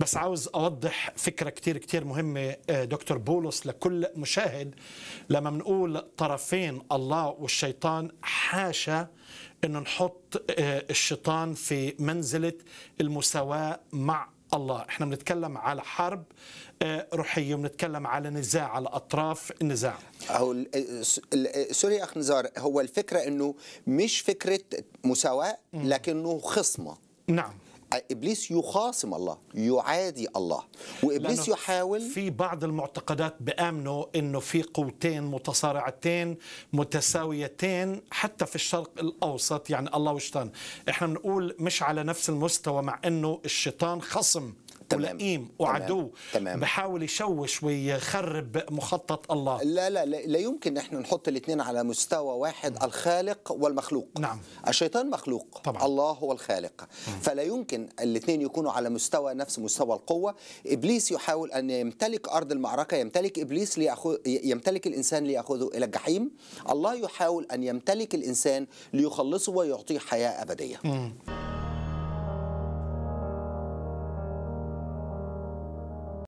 بس عاوز أوضح فكرة كتير كتير مهمة آه، دكتور بولس لكل مشاهد لما بنقول طرفين الله والشيطان حاشا انه نحط آه، الشيطان في منزلة المساواة مع الله احنا بنتكلم على حرب آه، روحيه وبنتكلم على نزاع على اطراف النزاع هو سوري اخ نزار هو الفكره انه مش فكره مساواه لكنه خصمه نعم ابليس يخاصم الله يعادي الله وابليس يحاول في بعض المعتقدات بامنه انه في قوتين متصارعتين متساويتين حتى في الشرق الاوسط يعني الله وشتان احنا بنقول مش على نفس المستوى مع انه الشيطان خصم تمام ولئيم وعدو تمام بحاول يشوش ويخرب مخطط الله لا لا لا, يمكن نحن نحط الاثنين على مستوى واحد م. نعم. الخالق والمخلوق نعم الشيطان مخلوق طبعا. الله هو الخالق م. فلا يمكن الاثنين يكونوا على مستوى نفس مستوى القوة إبليس يحاول أن يمتلك أرض المعركة يمتلك إبليس ليأخذ يمتلك الإنسان ليأخذه إلى الجحيم الله يحاول أن يمتلك الإنسان ليخلصه ويعطيه حياة أبدية م.